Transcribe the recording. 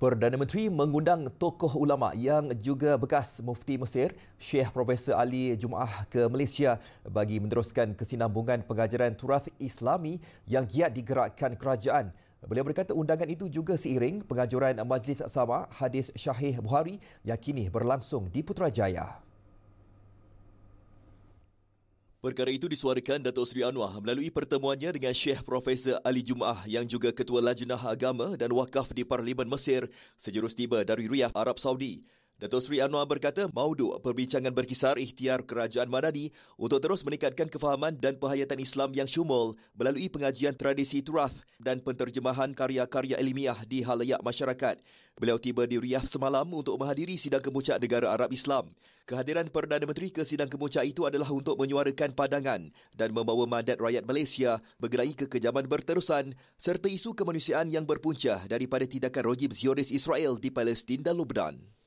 Perdana Menteri mengundang tokoh ulama yang juga bekas mufti Mesir, Syekh Profesor Ali Jumaah ke Malaysia bagi meneruskan kesinambungan pengajaran turaf Islami yang giat digerakkan kerajaan. Beliau berkata undangan itu juga seiring pengajuran Majlis Sama Hadis Syahih Buhari yang kini berlangsung di Putrajaya. Perkara itu disuarakan Dato' Sri Anwar melalui pertemuannya dengan Syekh Profesor Ali Jumaah yang juga Ketua Lajnah Agama dan Wakaf di Parlimen Mesir sejurus tiba dari Riyadh, Arab Saudi. Datuk Sri Anwar berkata maudu perbincangan berkisar ikhtiar kerajaan Madani untuk terus meningkatkan kefahaman dan penghayatan Islam yang syumul melalui pengajian tradisi turath dan penterjemahan karya-karya ilmiah di halayak masyarakat. Beliau tiba di Riyadh semalam untuk menghadiri sidang kemuncak negara Arab Islam. Kehadiran Perdana Menteri ke sidang kemuncak itu adalah untuk menyuarakan pandangan dan membawa mandat rakyat Malaysia mengenai kekejaman berterusan serta isu kemanusiaan yang berpunca daripada tindakan rojib Zionis Israel di Palestin dan Lubnan.